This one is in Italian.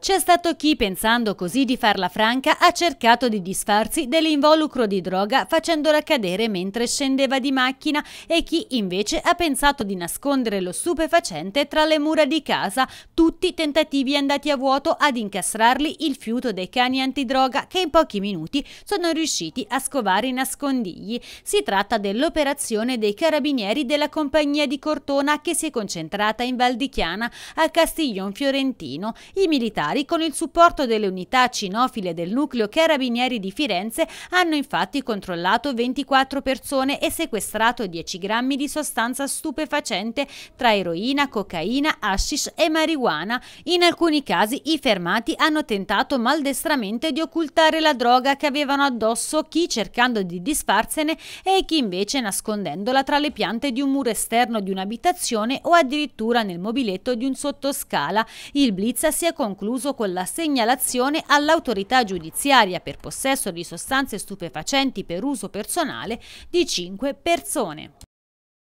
C'è stato chi, pensando così di farla franca, ha cercato di disfarsi dell'involucro di droga facendola cadere mentre scendeva di macchina e chi invece ha pensato di nascondere lo stupefacente tra le mura di casa, tutti tentativi andati a vuoto ad incastrarli il fiuto dei cani antidroga che in pochi minuti sono riusciti a scovare i nascondigli. Si tratta dell'operazione dei carabinieri della compagnia di Cortona che si è concentrata in Valdichiana a Castiglion Fiorentino. I militari militari, con il supporto delle unità cinofile del nucleo Carabinieri di Firenze, hanno infatti controllato 24 persone e sequestrato 10 grammi di sostanza stupefacente tra eroina, cocaina, hashish e marijuana. In alcuni casi i fermati hanno tentato maldestramente di occultare la droga che avevano addosso, chi cercando di disfarsene e chi invece nascondendola tra le piante di un muro esterno di un'abitazione o addirittura nel mobiletto di un sottoscala. Il blitz si è concluso concluso con la segnalazione all'autorità giudiziaria per possesso di sostanze stupefacenti per uso personale di 5 persone.